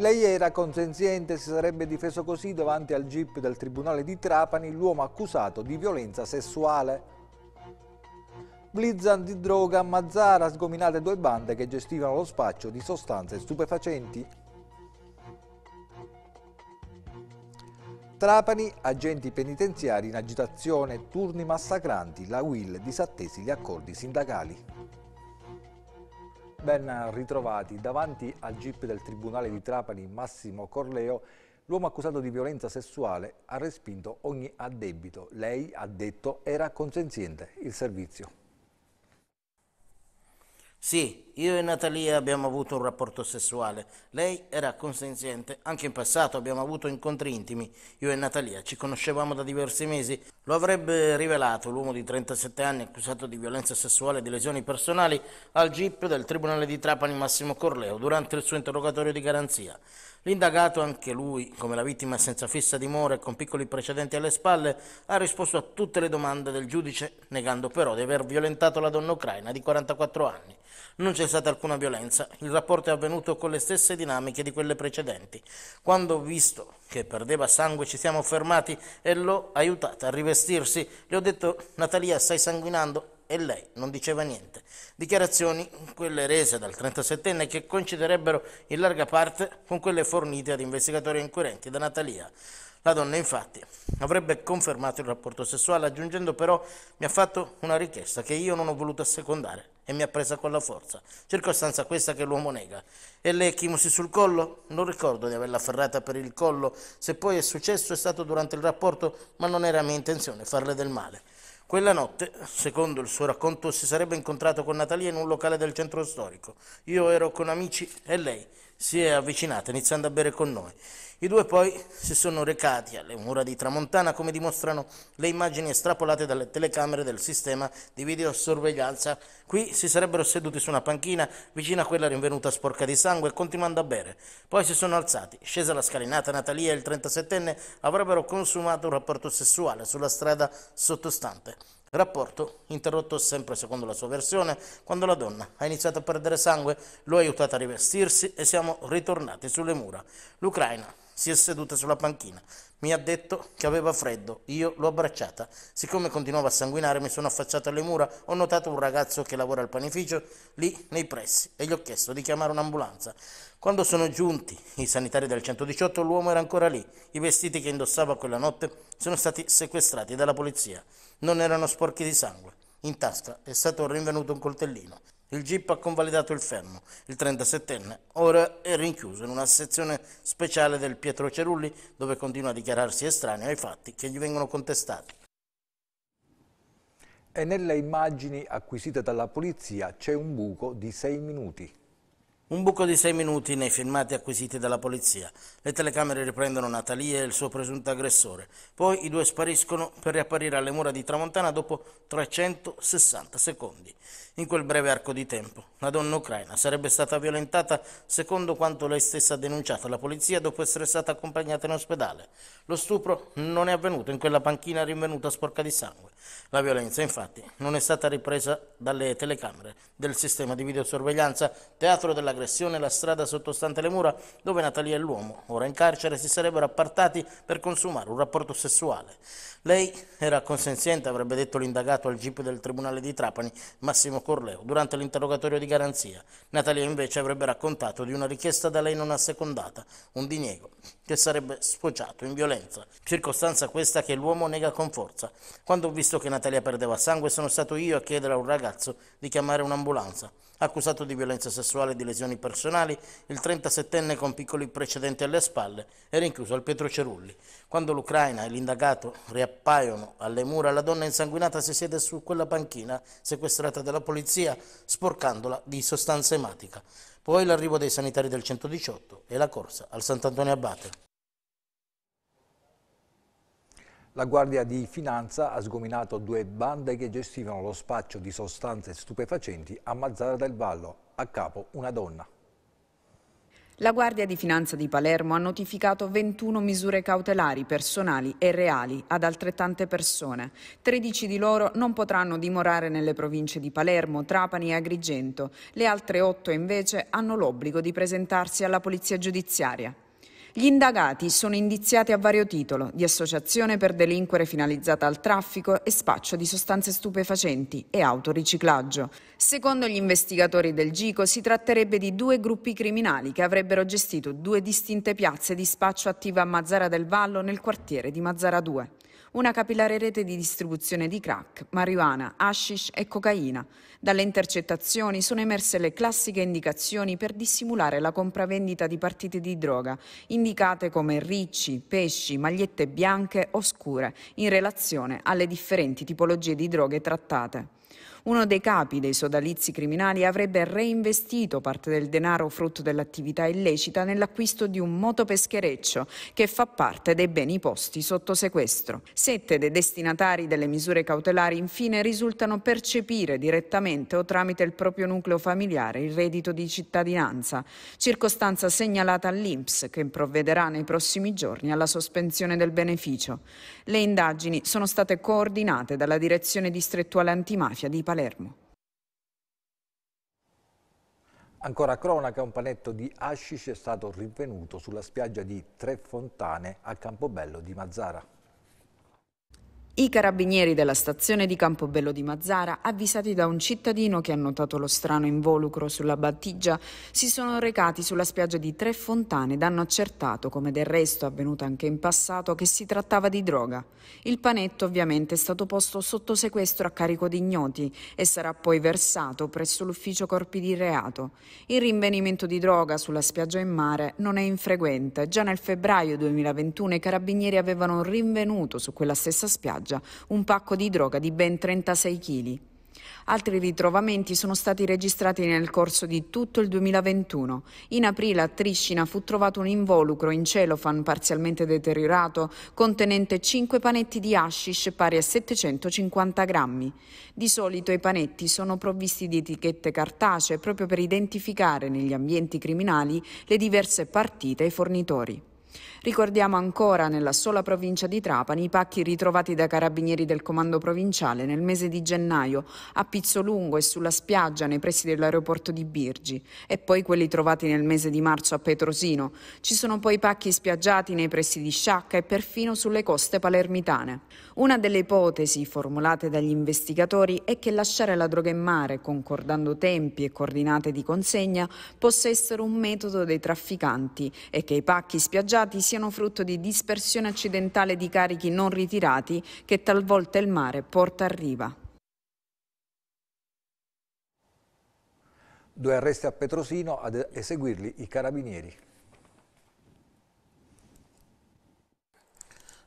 Lei era consenziente e si sarebbe difeso così davanti al GIP del Tribunale di Trapani l'uomo accusato di violenza sessuale. Blitz antidroga a Mazzara, sgominate due bande che gestivano lo spaccio di sostanze stupefacenti. Trapani, agenti penitenziari in agitazione, turni massacranti, la UIL disattesi gli accordi sindacali. Ben ritrovati. Davanti al GIP del Tribunale di Trapani, Massimo Corleo, l'uomo accusato di violenza sessuale ha respinto ogni addebito. Lei, ha detto, era consenziente il servizio. Sì, io e Natalia abbiamo avuto un rapporto sessuale. Lei era consenziente. Anche in passato abbiamo avuto incontri intimi. Io e Natalia ci conoscevamo da diversi mesi. Lo avrebbe rivelato l'uomo di 37 anni accusato di violenza sessuale e di lesioni personali al GIP del Tribunale di Trapani Massimo Corleo durante il suo interrogatorio di garanzia. L'indagato, anche lui, come la vittima senza fissa dimora e con piccoli precedenti alle spalle, ha risposto a tutte le domande del giudice, negando però di aver violentato la donna ucraina di 44 anni. Non c'è stata alcuna violenza, il rapporto è avvenuto con le stesse dinamiche di quelle precedenti. Quando ho visto che perdeva sangue ci siamo fermati e l'ho aiutata a rivestirsi, le ho detto Natalia stai sanguinando e lei non diceva niente. Dichiarazioni, quelle rese dal 37enne, che coinciderebbero in larga parte con quelle fornite ad investigatori inquirenti da Natalia. La donna infatti avrebbe confermato il rapporto sessuale aggiungendo però mi ha fatto una richiesta che io non ho voluto assecondare e mi ha presa con la forza, circostanza questa che l'uomo nega. E lei chimosi sul collo? Non ricordo di averla afferrata per il collo, se poi è successo è stato durante il rapporto, ma non era mia intenzione farle del male. Quella notte, secondo il suo racconto, si sarebbe incontrato con Natalia in un locale del centro storico. Io ero con amici e lei si è avvicinata iniziando a bere con noi. I due poi si sono recati alle mura di Tramontana come dimostrano le immagini estrapolate dalle telecamere del sistema di videosorveglianza. Qui si sarebbero seduti su una panchina vicino a quella rinvenuta sporca di sangue continuando a bere. Poi si sono alzati. Scesa la scalinata Natalia e il 37enne avrebbero consumato un rapporto sessuale sulla strada sottostante. Rapporto interrotto sempre secondo la sua versione quando la donna ha iniziato a perdere sangue, lo ha aiutata a rivestirsi e siamo ritornati sulle mura. L'Ucraina si è seduta sulla panchina. Mi ha detto che aveva freddo, io l'ho abbracciata. Siccome continuava a sanguinare mi sono affacciato alle mura, ho notato un ragazzo che lavora al panificio lì nei pressi e gli ho chiesto di chiamare un'ambulanza. Quando sono giunti i sanitari del 118 l'uomo era ancora lì. I vestiti che indossava quella notte sono stati sequestrati dalla polizia non erano sporchi di sangue. In tasca è stato rinvenuto un coltellino. Il GIP ha convalidato il fermo. Il 37enne ora è rinchiuso in una sezione speciale del Pietro Cerulli dove continua a dichiararsi estraneo ai fatti che gli vengono contestati. E nelle immagini acquisite dalla polizia c'è un buco di 6 minuti. Un buco di sei minuti nei filmati acquisiti dalla polizia. Le telecamere riprendono Natalie e il suo presunto aggressore. Poi i due spariscono per riapparire alle mura di Tramontana dopo 360 secondi. In quel breve arco di tempo, la donna ucraina sarebbe stata violentata secondo quanto lei stessa ha denunciato alla polizia dopo essere stata accompagnata in ospedale. Lo stupro non è avvenuto in quella panchina rinvenuta sporca di sangue. La violenza, infatti, non è stata ripresa dalle telecamere del sistema di videosorveglianza Teatro della aggressione la strada sottostante le mura dove Natalia e l'uomo, ora in carcere, si sarebbero appartati per consumare un rapporto sessuale. Lei era consenziente, avrebbe detto l'indagato al GIP del Tribunale di Trapani, Massimo Corleo, durante l'interrogatorio di garanzia. Natalia invece avrebbe raccontato di una richiesta da lei non assecondata, un diniego che sarebbe sfociato in violenza, circostanza questa che l'uomo nega con forza. Quando ho visto che Natalia perdeva sangue sono stato io a chiedere a un ragazzo di chiamare un'ambulanza. Accusato di violenza sessuale e di lesioni personali, il 37enne con piccoli precedenti alle spalle è rinchiuso al Pietro Cerulli. Quando l'Ucraina e l'indagato riappaiono alle mura, la donna insanguinata si siede su quella panchina sequestrata dalla polizia sporcandola di sostanza ematica poi l'arrivo dei sanitari del 118 e la corsa al Sant'Antonio Abate. La Guardia di Finanza ha sgominato due bande che gestivano lo spaccio di sostanze stupefacenti a Mazzara del Vallo, a capo una donna. La Guardia di Finanza di Palermo ha notificato 21 misure cautelari personali e reali ad altrettante persone. 13 di loro non potranno dimorare nelle province di Palermo, Trapani e Agrigento. Le altre 8 invece hanno l'obbligo di presentarsi alla polizia giudiziaria. Gli indagati sono indiziati a vario titolo di associazione per delinquere finalizzata al traffico e spaccio di sostanze stupefacenti e autoriciclaggio. Secondo gli investigatori del GICO si tratterebbe di due gruppi criminali che avrebbero gestito due distinte piazze di spaccio attiva a Mazzara del Vallo nel quartiere di Mazzara 2 una capillare rete di distribuzione di crack, marijuana, hashish e cocaina. Dalle intercettazioni sono emerse le classiche indicazioni per dissimulare la compravendita di partite di droga, indicate come ricci, pesci, magliette bianche o scure, in relazione alle differenti tipologie di droghe trattate. Uno dei capi dei sodalizi criminali avrebbe reinvestito parte del denaro frutto dell'attività illecita nell'acquisto di un motopeschereccio che fa parte dei beni posti sotto sequestro. Sette dei destinatari delle misure cautelari infine risultano percepire direttamente o tramite il proprio nucleo familiare il reddito di cittadinanza, circostanza segnalata all'Inps che provvederà nei prossimi giorni alla sospensione del beneficio. Le indagini sono state coordinate dalla Direzione distrettuale antimafia di Palermo. Palermo. Ancora a cronaca, un panetto di hashish è stato rinvenuto sulla spiaggia di Tre Fontane a Campobello di Mazzara. I carabinieri della stazione di Campobello di Mazzara, avvisati da un cittadino che ha notato lo strano involucro sulla battigia, si sono recati sulla spiaggia di Tre Fontane ed hanno accertato, come del resto avvenuto anche in passato, che si trattava di droga. Il panetto ovviamente è stato posto sotto sequestro a carico di ignoti e sarà poi versato presso l'ufficio corpi di reato. Il rinvenimento di droga sulla spiaggia in mare non è infrequente. Già nel febbraio 2021 i carabinieri avevano rinvenuto su quella stessa spiaggia Perugia, un pacco di droga di ben 36 kg. Altri ritrovamenti sono stati registrati nel corso di tutto il 2021. In aprile a Triscina fu trovato un involucro in celofan parzialmente deteriorato contenente 5 panetti di hashish pari a 750 grammi. Di solito i panetti sono provvisti di etichette cartacee proprio per identificare negli ambienti criminali le diverse partite e i fornitori. Ricordiamo ancora nella sola provincia di Trapani i pacchi ritrovati dai carabinieri del comando provinciale nel mese di gennaio a Pizzolungo e sulla spiaggia nei pressi dell'aeroporto di Birgi e poi quelli trovati nel mese di marzo a Petrosino. Ci sono poi pacchi spiaggiati nei pressi di Sciacca e perfino sulle coste palermitane. Una delle ipotesi formulate dagli investigatori è che lasciare la droga in mare, concordando tempi e coordinate di consegna, possa essere un metodo dei trafficanti e che i pacchi spiaggiati bruciati siano frutto di dispersione accidentale di carichi non ritirati che talvolta il mare porta a riva. Due arresti a Petrosino ad eseguirli i carabinieri.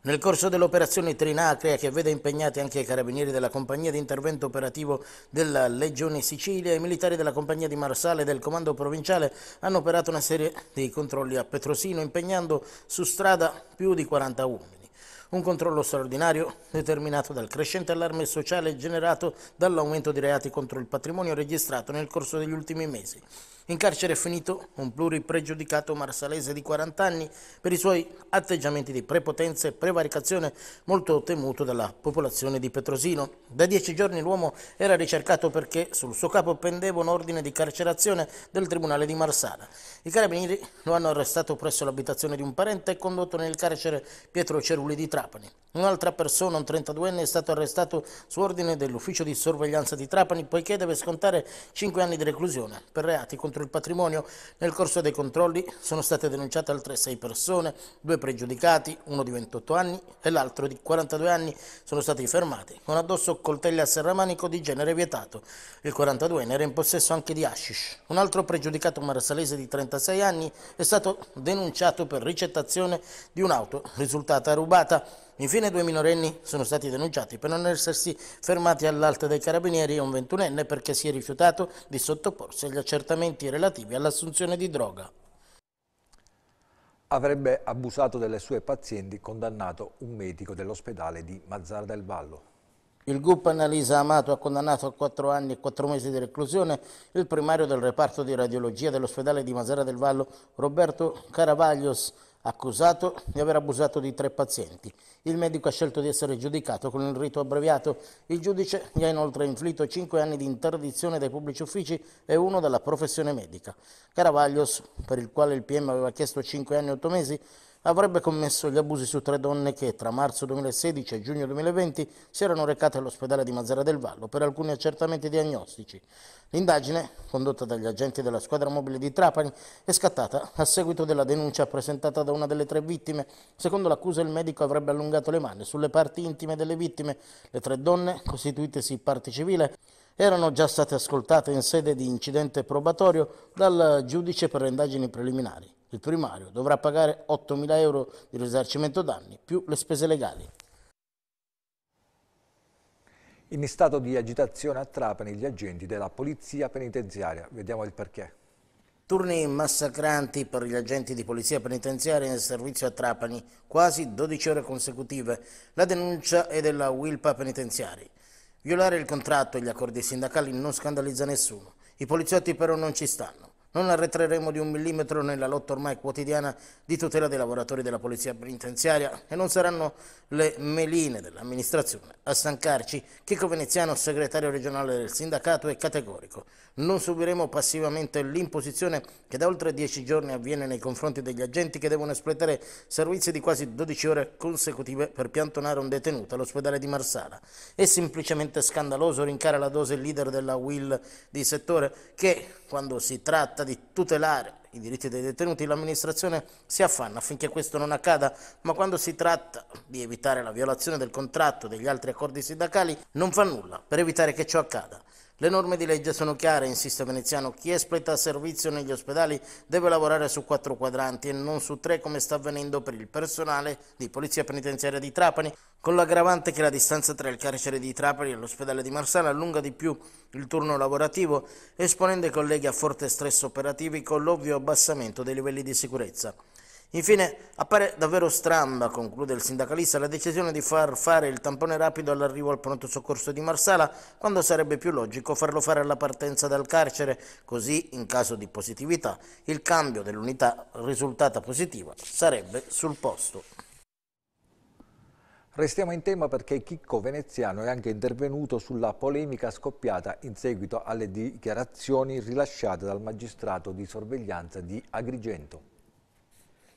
Nel corso dell'operazione Trinacria, che vede impegnati anche i carabinieri della compagnia di intervento operativo della Legione Sicilia, i militari della compagnia di Marsale e del comando provinciale hanno operato una serie di controlli a Petrosino, impegnando su strada più di 40 uomini. Un controllo straordinario determinato dal crescente allarme sociale generato dall'aumento di reati contro il patrimonio registrato nel corso degli ultimi mesi. In carcere è finito un pluripregiudicato marsalese di 40 anni per i suoi atteggiamenti di prepotenza e prevaricazione molto temuto dalla popolazione di Petrosino. Da dieci giorni l'uomo era ricercato perché sul suo capo pendeva un ordine di carcerazione del Tribunale di Marsala. I carabinieri lo hanno arrestato presso l'abitazione di un parente e condotto nel carcere Pietro Cerulli di Trapani Trapani. Un'altra persona, un 32enne, è stato arrestato su ordine dell'ufficio di sorveglianza di Trapani poiché deve scontare 5 anni di reclusione per reati contro il patrimonio. Nel corso dei controlli sono state denunciate altre 6 persone, due pregiudicati, uno di 28 anni e l'altro di 42 anni sono stati fermati con addosso coltelli a serramanico di genere vietato. Il 42enne era in possesso anche di hashish. Un altro pregiudicato marsalese di 36 anni è stato denunciato per ricettazione di un'auto risultata rubata. Infine due minorenni sono stati denunciati per non essersi fermati all'alta dei carabinieri e un ventunenne perché si è rifiutato di sottoporsi agli accertamenti relativi all'assunzione di droga. Avrebbe abusato delle sue pazienti condannato un medico dell'ospedale di Mazzara del Vallo. Il GUP Annalisa Amato ha condannato a 4 anni e 4 mesi di reclusione il primario del reparto di radiologia dell'ospedale di Masera del Vallo, Roberto Caravaglios, accusato di aver abusato di tre pazienti. Il medico ha scelto di essere giudicato con il rito abbreviato. Il giudice gli ha inoltre inflitto cinque anni di interdizione dai pubblici uffici e uno dalla professione medica. Caravaglios, per il quale il PM aveva chiesto cinque anni e otto mesi, avrebbe commesso gli abusi su tre donne che tra marzo 2016 e giugno 2020 si erano recate all'ospedale di Mazzara del Vallo per alcuni accertamenti diagnostici. L'indagine, condotta dagli agenti della squadra mobile di Trapani, è scattata a seguito della denuncia presentata da una delle tre vittime. Secondo l'accusa il medico avrebbe allungato le mani sulle parti intime delle vittime. Le tre donne, costituitesi parte civile, erano già state ascoltate in sede di incidente probatorio dal giudice per le indagini preliminari. Il primario dovrà pagare 8.000 euro di risarcimento danni più le spese legali. In stato di agitazione a Trapani gli agenti della polizia penitenziaria. Vediamo il perché. Turni massacranti per gli agenti di polizia penitenziaria in servizio a Trapani, quasi 12 ore consecutive. La denuncia è della Wilpa Penitenziari. Violare il contratto e gli accordi sindacali non scandalizza nessuno. I poliziotti però non ci stanno. Non arretreremo di un millimetro nella lotta ormai quotidiana di tutela dei lavoratori della polizia penitenziaria e non saranno le meline dell'amministrazione a stancarci. Chico Veneziano, segretario regionale del sindacato, è categorico. Non subiremo passivamente l'imposizione che da oltre dieci giorni avviene nei confronti degli agenti che devono espletare servizi di quasi 12 ore consecutive per piantonare un detenuto all'ospedale di Marsala. È semplicemente scandaloso rincare la dose leader della Will di settore che, quando si tratta tratta di tutelare i diritti dei detenuti, l'amministrazione si affanna affinché questo non accada, ma quando si tratta di evitare la violazione del contratto e degli altri accordi sindacali non fa nulla per evitare che ciò accada. Le norme di legge sono chiare, insiste Veneziano, chi espleta servizio negli ospedali deve lavorare su quattro quadranti e non su tre come sta avvenendo per il personale di Polizia Penitenziaria di Trapani, con l'aggravante che la distanza tra il carcere di Trapani e l'ospedale di Marsala allunga di più il turno lavorativo, esponendo i colleghi a forte stress operativi con l'ovvio abbassamento dei livelli di sicurezza. Infine, appare davvero stramba, conclude il sindacalista, la decisione di far fare il tampone rapido all'arrivo al pronto soccorso di Marsala, quando sarebbe più logico farlo fare alla partenza dal carcere, così in caso di positività il cambio dell'unità risultata positiva sarebbe sul posto. Restiamo in tema perché Chicco Veneziano è anche intervenuto sulla polemica scoppiata in seguito alle dichiarazioni rilasciate dal magistrato di sorveglianza di Agrigento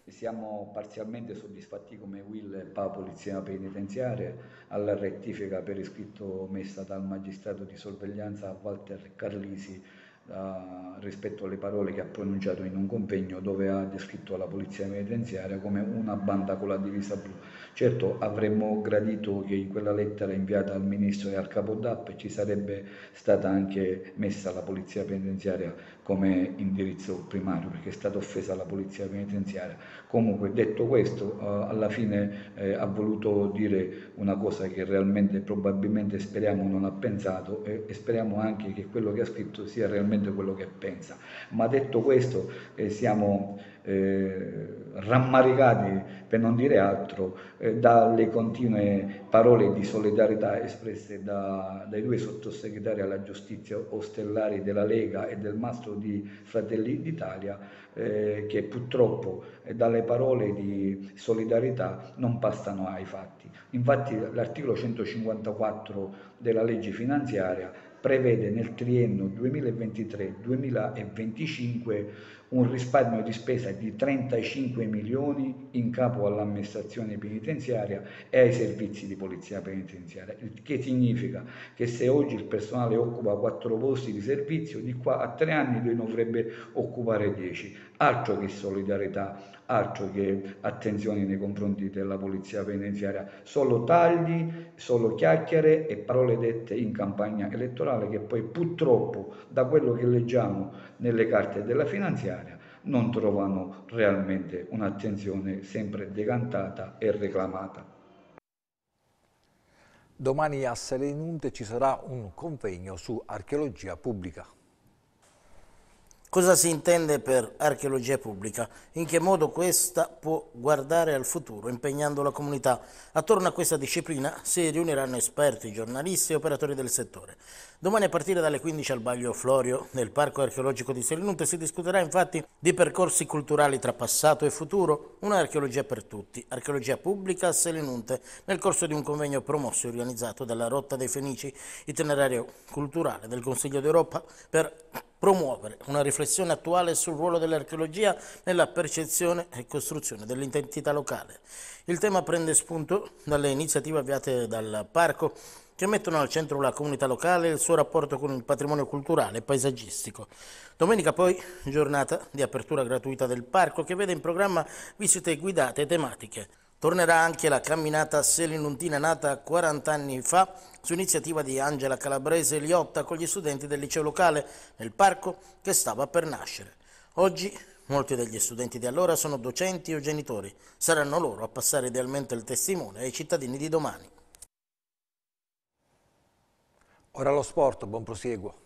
e siamo parzialmente soddisfatti come Will e Papoli Polizia penitenziaria alla rettifica per iscritto messa dal magistrato di sorveglianza Walter Carlisi eh, rispetto alle parole che ha pronunciato in un convegno dove ha descritto la polizia penitenziaria come una banda con la divisa blu Certo avremmo gradito che in quella lettera inviata al ministro e al capodap ci sarebbe stata anche messa la polizia penitenziaria come indirizzo primario perché è stata offesa la polizia penitenziaria. Comunque detto questo eh, alla fine eh, ha voluto dire una cosa che realmente probabilmente speriamo non ha pensato e, e, speriamo anche che quello che ha scritto sia realmente quello che pensa. Ma detto questo eh, siamo... Eh, rammaricati, per non dire altro, eh, dalle continue parole di solidarietà espresse da, dai due sottosegretari alla giustizia ostellari della Lega e del mastro di Fratelli d'Italia, eh, che purtroppo eh, dalle parole di solidarietà non passano ai fatti. Infatti l'articolo 154 della legge finanziaria prevede nel triennio 2023-2025 un risparmio di spesa di 35 milioni in capo all'amministrazione penitenziaria e ai servizi di polizia penitenziaria, il che significa che se oggi il personale occupa 4 posti di servizio, di qua a 3 anni lui dovrebbe occupare 10 altro che solidarietà, altro che attenzione nei confronti della polizia penitenziaria, solo tagli, solo chiacchiere e parole dette in campagna elettorale che poi purtroppo da quello che leggiamo nelle carte della finanziaria non trovano realmente un'attenzione sempre decantata e reclamata. Domani a Selenunte ci sarà un convegno su archeologia pubblica. Cosa si intende per archeologia pubblica? In che modo questa può guardare al futuro, impegnando la comunità? Attorno a questa disciplina si riuniranno esperti, giornalisti e operatori del settore. Domani a partire dalle 15 al Baglio Florio, nel Parco Archeologico di Selinunte, si discuterà infatti di percorsi culturali tra passato e futuro, Un'archeologia per tutti, archeologia pubblica a Selenunte, nel corso di un convegno promosso e organizzato dalla Rotta dei Fenici, itinerario culturale del Consiglio d'Europa per promuovere una riflessione attuale sul ruolo dell'archeologia nella percezione e costruzione dell'identità locale. Il tema prende spunto dalle iniziative avviate dal Parco che mettono al centro la comunità locale e il suo rapporto con il patrimonio culturale e paesaggistico. Domenica poi giornata di apertura gratuita del parco che vede in programma visite guidate e tematiche. Tornerà anche la camminata Selinuntina nata 40 anni fa su iniziativa di Angela Calabrese Liotta con gli studenti del liceo locale nel parco che stava per nascere. Oggi molti degli studenti di allora sono docenti o genitori, saranno loro a passare idealmente il testimone ai cittadini di domani. Ora lo sport, buon proseguo.